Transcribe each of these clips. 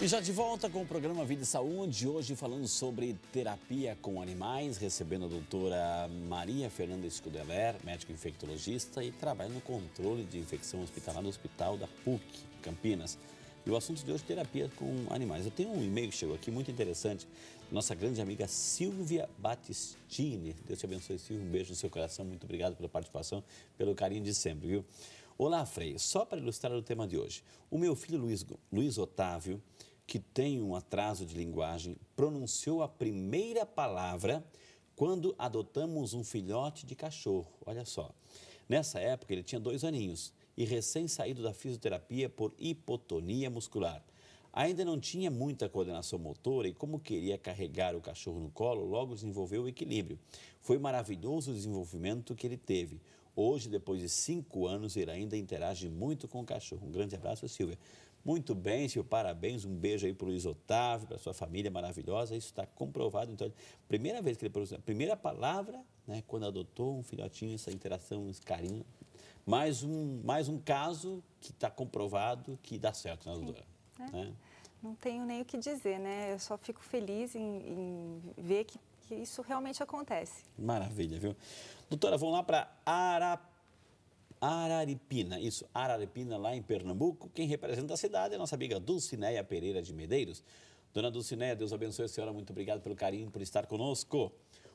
E já de volta com o programa Vida e Saúde, hoje falando sobre terapia com animais, recebendo a doutora Maria Fernanda Scudeler, médico infectologista e trabalha no controle de infecção hospitalar no Hospital da PUC, Campinas. E o assunto de hoje, terapia com animais. Eu tenho um e-mail que chegou aqui, muito interessante, nossa grande amiga Silvia Battistini. Deus te abençoe, Silvia, um beijo no seu coração, muito obrigado pela participação, pelo carinho de sempre, viu? Olá, Frei. Só para ilustrar o tema de hoje, o meu filho Luiz, Luiz Otávio, que tem um atraso de linguagem, pronunciou a primeira palavra quando adotamos um filhote de cachorro. Olha só. Nessa época, ele tinha dois aninhos e recém-saído da fisioterapia por hipotonia muscular. Ainda não tinha muita coordenação motora e, como queria carregar o cachorro no colo, logo desenvolveu o equilíbrio. Foi maravilhoso o desenvolvimento que ele teve. Hoje, depois de cinco anos, ele ainda interage muito com o cachorro. Um grande abraço, Silvia. Muito bem, Silvio, parabéns. Um beijo aí para o Luiz Otávio, para sua família maravilhosa. Isso está comprovado. Então, primeira vez que ele produziu, a primeira palavra, né, quando adotou um filhotinho, essa interação, esse carinho. Mais um, mais um caso que está comprovado que dá certo na Dudora. Né? É. Não tenho nem o que dizer, né? Eu só fico feliz em, em ver que que isso realmente acontece. Maravilha, viu? Doutora, vamos lá para Araripina, isso, Araripina, lá em Pernambuco. Quem representa a cidade é a nossa amiga Dulcineia Pereira de Medeiros. Dona Dulcineia, Deus abençoe a senhora, muito obrigado pelo carinho, por estar conosco.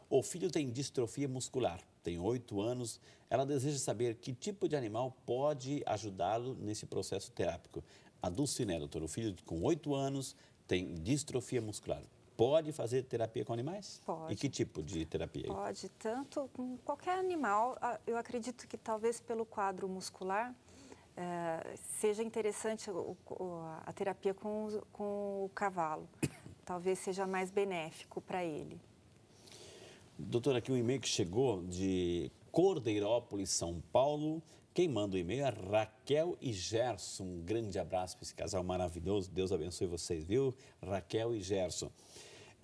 O filho tem distrofia muscular, tem oito anos. Ela deseja saber que tipo de animal pode ajudá-lo nesse processo terápico. A Dulcineia, doutor, o filho com oito anos tem distrofia muscular. Pode fazer terapia com animais? Pode. E que tipo de terapia? Pode, tanto com qualquer animal. Ah, eu acredito que talvez pelo quadro muscular eh, seja interessante o, a terapia com, com o cavalo. Talvez seja mais benéfico para ele. Doutora, aqui um e-mail que chegou de Cordeirópolis, São Paulo. Quem manda o e-mail é Raquel e Gerson. Um grande abraço para esse casal maravilhoso. Deus abençoe vocês, viu? Raquel e Gerson.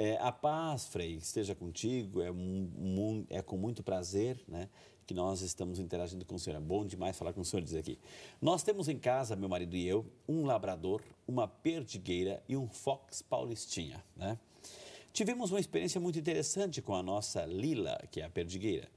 É, a paz, Frei, esteja contigo. É, um, é com muito prazer né, que nós estamos interagindo com o Senhor. É bom demais falar com o Senhor, diz aqui. Nós temos em casa, meu marido e eu, um labrador, uma perdigueira e um fox paulistinha. Né? Tivemos uma experiência muito interessante com a nossa Lila, que é a perdigueira.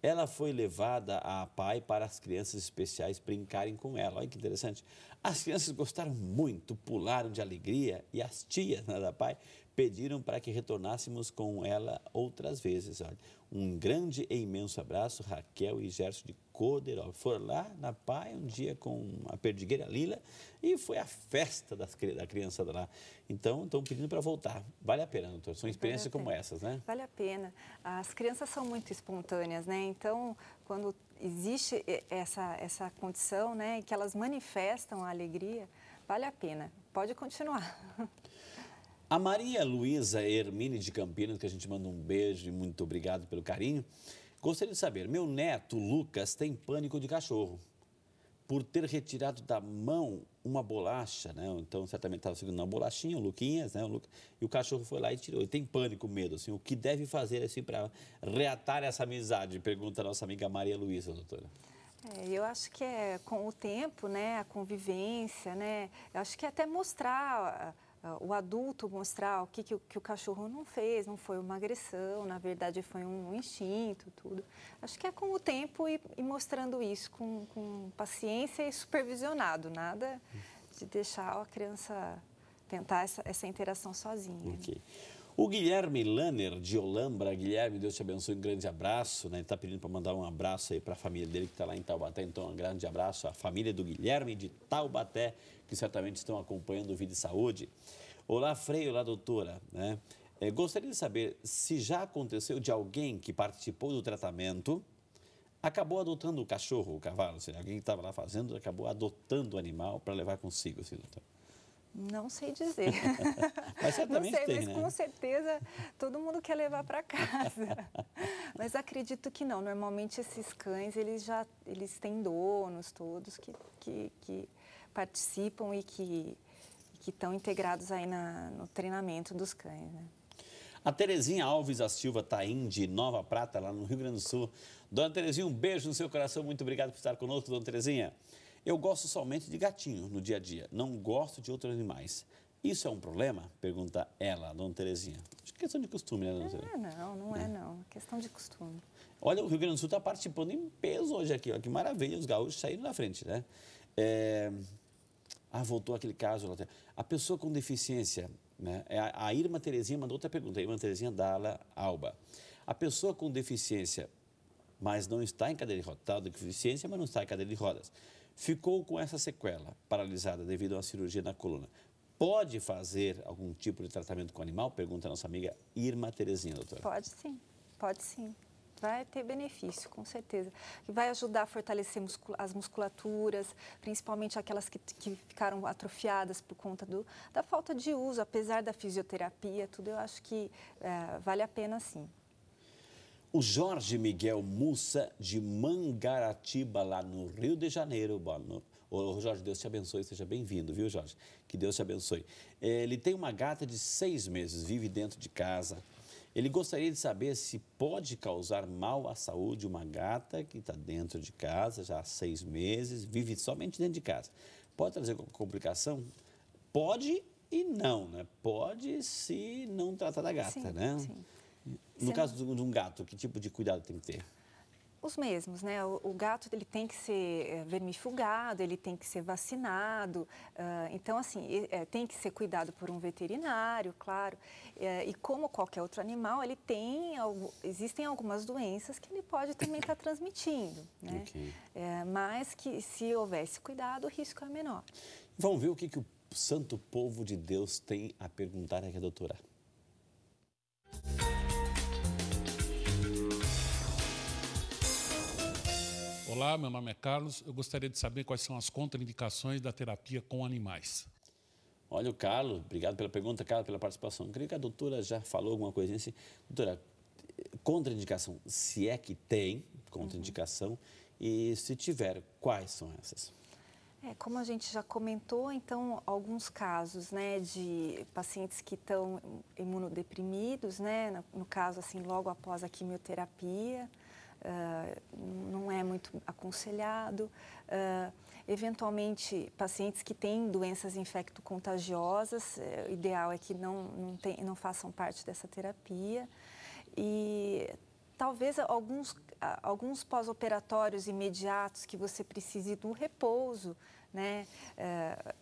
Ela foi levada a pai para as crianças especiais brincarem com ela. Olha que interessante. As crianças gostaram muito, pularam de alegria e as tias né, da pai pediram para que retornássemos com ela outras vezes. Olha. Um grande e imenso abraço, Raquel e Gerson de Coderó. Foram lá na PAI um dia com a perdigueira Lila e foi a festa das, da criança lá. Então, estão pedindo para voltar. Vale a pena, doutor? São experiências vale como essas, né? Vale a pena. As crianças são muito espontâneas, né? Então, quando existe essa, essa condição, né, que elas manifestam a alegria, vale a pena. Pode continuar. A Maria Luísa Hermine de Campinas, que a gente manda um beijo e muito obrigado pelo carinho, gostaria de saber: meu neto Lucas tem pânico de cachorro por ter retirado da mão uma bolacha, né? Então, certamente estava segurando uma bolachinha, o Luquinhas, né? O Luca... E o cachorro foi lá e tirou. E tem pânico, medo, assim. O que deve fazer, assim, para reatar essa amizade? Pergunta a nossa amiga Maria Luísa, doutora. É, eu acho que é com o tempo, né? A convivência, né? Eu acho que é até mostrar ah, o adulto mostrar o que, que, que, o cachorro não fez, não foi uma agressão, na verdade foi um instinto, tudo. Acho que é com o tempo e, e mostrando isso com, com, paciência e supervisionado, nada de deixar a criança tentar essa, essa interação sozinha. Né? Okay. O Guilherme Lanner, de Olambra. Guilherme, Deus te abençoe, um grande abraço. Né? Ele está pedindo para mandar um abraço aí para a família dele que está lá em Taubaté. Então, um grande abraço à família do Guilherme de Taubaté, que certamente estão acompanhando o Vida e Saúde. Olá, Freio, olá, doutora. Né? É, gostaria de saber se já aconteceu de alguém que participou do tratamento, acabou adotando o cachorro, o cavalo, se alguém que estava lá fazendo, acabou adotando o animal para levar consigo, assim, doutora. Não sei dizer. mas certamente não sei, tem, mas né? com certeza todo mundo quer levar para casa. mas acredito que não. Normalmente esses cães eles já eles têm donos todos que, que, que participam e que que estão integrados aí na, no treinamento dos cães, né? A Terezinha Alves da Silva Taim, tá de Nova Prata, lá no Rio Grande do Sul. Dona Terezinha, um beijo no seu coração. Muito obrigado por estar conosco, Dona Terezinha. Eu gosto somente de gatinho no dia a dia, não gosto de outros animais. Isso é um problema? Pergunta ela, dona Terezinha. Acho que é questão de costume, né, dona é, Terezinha? Não, não, não é, não. É questão de costume. Olha, o Rio Grande do Sul está participando em peso hoje aqui. Ó. Que maravilha, os gaúchos saíram na frente, né? É... Ah, voltou aquele caso lá. A pessoa com deficiência, né? É, a Irmã Terezinha mandou outra pergunta. A irmã Terezinha Dala Alba. A pessoa com deficiência, mas não está em cadeira de rodas, está deficiência, mas não está em cadeira de rodas ficou com essa sequela, paralisada devido a uma cirurgia na coluna. Pode fazer algum tipo de tratamento com animal? Pergunta a nossa amiga Irma Terezinha, doutora. Pode sim, pode sim vai ter benefício, com certeza. Vai ajudar a fortalecer as musculaturas, principalmente aquelas que, que ficaram atrofiadas por conta do, da falta de uso, apesar da fisioterapia, tudo eu acho que é, vale a pena sim. O Jorge Miguel Mussa, de Mangaratiba, lá no Rio de Janeiro. Boa noite. Ô, Jorge, Deus te abençoe, seja bem-vindo, viu, Jorge? Que Deus te abençoe. Ele tem uma gata de seis meses, vive dentro de casa. Ele gostaria de saber se pode causar mal à saúde uma gata que está dentro de casa já há seis meses, vive somente dentro de casa. Pode trazer complicação? Pode e não, né? Pode se não tratar da gata, sim, né? Sim. No Você caso não... de um gato, que tipo de cuidado tem que ter? Os mesmos, né? O, gato ele tem que ser eh, vermifugado, ele tem que ser vacinado. Ah, então, assim, eh, tem que ser cuidado por um veterinário, claro. Eh, e como qualquer outro animal, ele tem existem algumas doenças que ele pode também estar tá transmitindo, né? Okay. mas que se houvesse cuidado, o risco é menor. Vamos ver o que, que o santo povo de Deus tem a perguntar aqui doutora. Música Olá, meu nome é Carlos. Eu gostaria de saber quais são as contraindicações da terapia com animais. Olha, o Carlos, obrigado pela pergunta, Carlos, pela participação. Eu creio que a doutora já falou alguma coisa assim. Doutora, contraindicação, se é que tem contraindicação, uhum. e se tiver, quais são essas? É, como a gente já comentou, então, alguns casos né, de pacientes que estão imunodeprimidos, né, no caso, assim, logo após a quimioterapia, ah, não é muito aconselhado. Uh, eventualmente, pacientes que têm doenças infecto-contagiosas, eh, o ideal é que não, não, tem, não façam parte dessa terapia. E talvez alguns, ah, alguns pós-operatórios imediatos que você precise do repouso, né?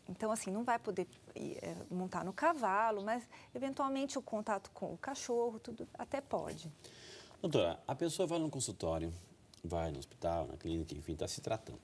Então, assim, não vai poder eh, montar no cavalo, mas eventualmente o contato com o cachorro, tudo até pode. Doutora, a pessoa vai no consultório, vai no hospital, na clínica, enfim, está se tratando.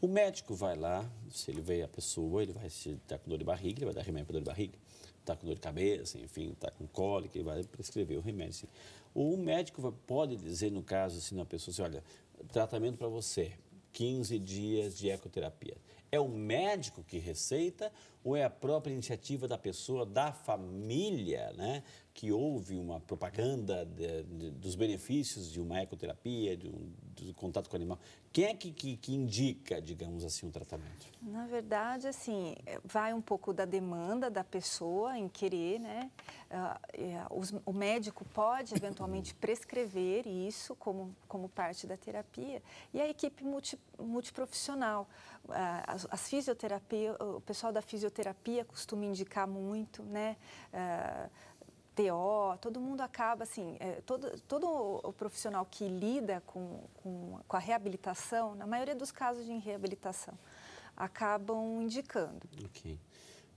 O médico vai lá, se ele vê a pessoa, ele vai se está com dor de barriga, ele vai dar remédio para dor de barriga. Está com dor de cabeça, enfim, está com cólica, ele vai prescrever o remédio. Assim. O médico vai, pode dizer, no caso, assim, na pessoa, assim, olha, tratamento para você, 15 dias de ecoterapia. É o médico que receita ou é a própria iniciativa da pessoa, da família, né? que houve uma propaganda de, de, dos benefícios de uma ecoterapia, de um, contato com o animal. Quem é que, que, que indica, digamos assim, o um tratamento? Na verdade, assim, vai um pouco da demanda da pessoa em querer, né? Ah, é, o médico pode eventualmente prescrever isso como, como parte da terapia e a equipe multi, multiprofissional. Ah, as, as fisioterapia, o pessoal da fisioterapia costuma indicar muito, né? Ah, TO, todo mundo acaba, assim, é, todo, todo o profissional que lida com, com, com, a reabilitação, na maioria dos casos de reabilitação, acabam indicando. Ok.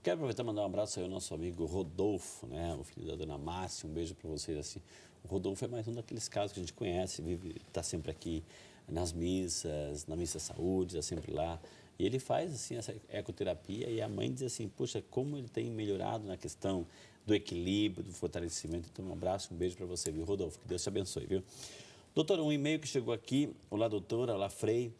Quero aproveitar e mandar um abraço ao nosso amigo Rodolfo, né? O filho da dona Márcia, um beijo para vocês. Assim, o Rodolfo é mais um daqueles casos que a gente conhece, vive, está sempre aqui nas missas, na missa saúde, está sempre lá. E ele faz assim essa ecoterapia e a mãe diz assim, puxa, como ele tem melhorado na questão do equilíbrio, do fortalecimento. Então, um abraço, um beijo para você, viu, Rodolfo? Que Deus te abençoe, viu? Doutora, um e-mail que chegou aqui, olá, doutora, olá, Frei.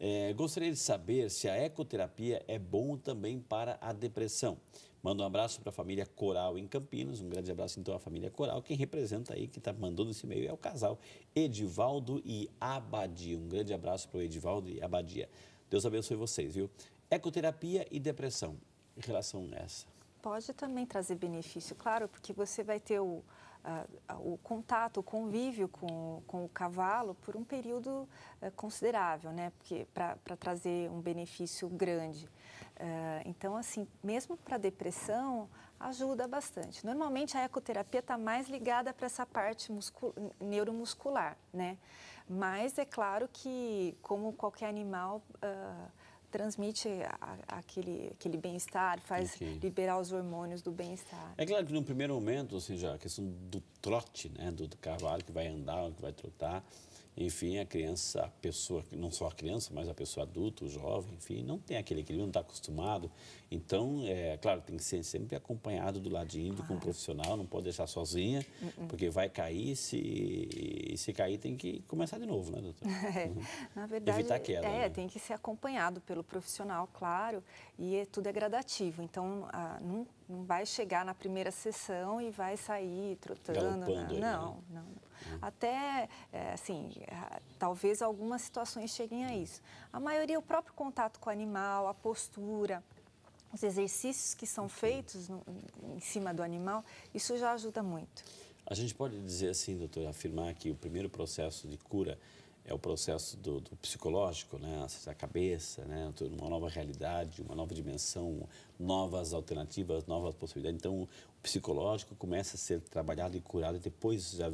É, gostaria de saber se a ecoterapia é bom também para a depressão. Manda um abraço para a família Coral em Campinas, um grande abraço então à família Coral. Quem representa aí, que está mandando esse e-mail é o casal Edivaldo e Abadia. Um grande abraço para o Edivaldo e Abadia. Deus abençoe vocês, viu? Ecoterapia e depressão. Em relação nessa. Pode também trazer benefício, claro, porque você vai ter o, o contato, o convívio com, com o cavalo por um período eh, considerável, né? Porque para trazer um benefício grande. Eh, então, assim, mesmo para depressão, ajuda bastante. Normalmente a ecoterapia está mais ligada para essa parte neuromuscular, né? Mas é claro que, como qualquer animal, uh, transmite a, aquele, aquele bem-estar, faz okay. liberar os hormônios do bem-estar. É claro que no primeiro momento, ou seja, a questão do trote, né, do, do cavalo que vai andar, que vai trotar, enfim, a criança, a pessoa, não só a criança, mas a pessoa adulta, o jovem, enfim, não tem aquele equilíbrio, não está acostumado. Então, é claro, tem que ser sempre acompanhado do ladinho, claro. com um profissional, não pode deixar sozinha, uh -uh. porque vai cair se, e se cair tem que começar de novo, né, doutor? É, na verdade, Evitar queda, é, né? tem que ser acompanhado pelo profissional, claro, e é, tudo é gradativo, então a, não, não vai chegar na primeira sessão e vai sair trotando. Né? Galopando, né? Não, não. não. Uhum. até, é, assim, talvez algumas situações cheguem a isso. A maioria, o próprio contato com o animal, a postura, os exercícios que são uhum. feitos no, em cima do animal, isso já ajuda muito. A gente pode dizer assim, doutor, afirmar que o primeiro processo de cura é o processo do, do psicológico, né? a cabeça, né? uma nova realidade, uma nova dimensão, novas alternativas, novas possibilidades. Então, psicológico começa a ser trabalhado e curado e depois já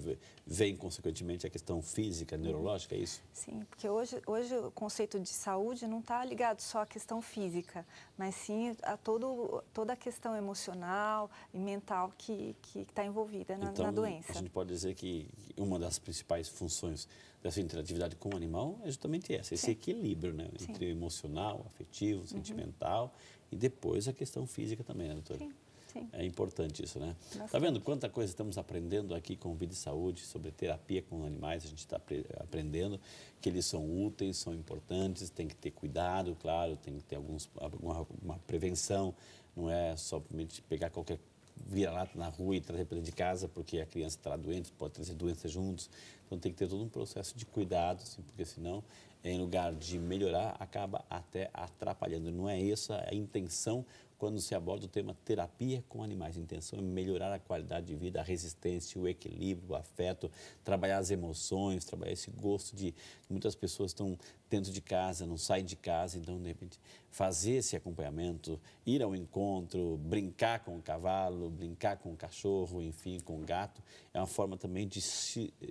vem consequentemente a questão física, neurológica, é isso? Sim, porque hoje, hoje o conceito de saúde não está ligado só à questão física, mas sim a todo, toda a questão emocional e mental que está envolvida na, então, na doença. A gente pode dizer que uma das principais funções dessa interatividade com o animal é justamente essa, esse Sim. equilíbrio né? entre Sim. emocional, afetivo, uhum. sentimental uhum. e depois a questão física também, né, doutora? Sim. Sim. É importante isso, né? Tá Bastante. Tá vendo quanta coisa estamos aprendendo aqui com Vida e Saúde, sobre terapia com animais, a gente está aprendendo que eles são úteis, são importantes, tem que ter cuidado, claro, tem que ter alguns, alguma, uma prevenção, não é somente pegar qualquer vira-lata na rua e trazer para dentro de casa, porque a criança está doente, pode trazer doenças juntos. Então tem que ter todo um processo de cuidado, assim, porque senão, em lugar de melhorar, acaba até atrapalhando. Não é essa a intenção quando se aborda o tema terapia com animais. A intenção é melhorar a qualidade de vida, a resistência, o equilíbrio, o afeto, trabalhar as emoções, trabalhar esse gosto de muitas pessoas estão dentro de casa, não saem de casa, então de repente fazer esse acompanhamento, ir ao encontro, brincar com o cavalo, brincar com o cachorro, enfim, com o gato, é uma forma também de,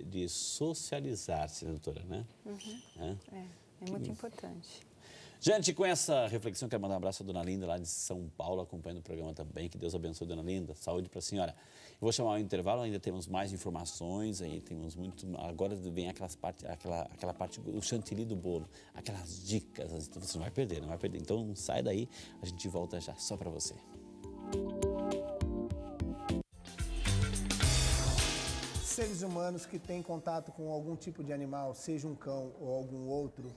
de socializar-se, doutora, né? Uhum. Né? É. é, é muito importante. Gente, com essa reflexão, quero mandar um abraço à Dona Linda, lá de São Paulo, acompanhando o programa também. Que Deus abençoe, Dona Linda. Saúde para a senhora. Eu vou chamar o intervalo, ainda temos mais informações, aí temos muito... Agora vem aquelas parte, aquela, aquela parte, o chantilly do bolo, aquelas dicas, você não vai perder, não vai perder. Então, sai daí, a gente volta já, só para você. Seres humanos que têm contato com algum tipo de animal, seja um cão ou algum outro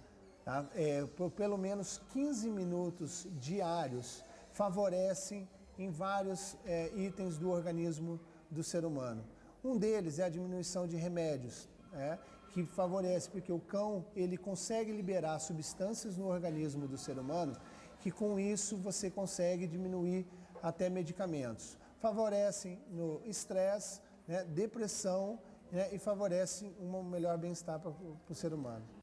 tá? é, por pelo menos 15 minutos diários favorecem em vários é, itens do organismo do ser humano. Um deles é a diminuição de remédios, é, que favorece, porque o cão ele consegue liberar substâncias no organismo do ser humano, que com isso você consegue diminuir até medicamentos. Favorecem no estresse, né, depressão né, e favorecem um melhor bem-estar para o ser humano.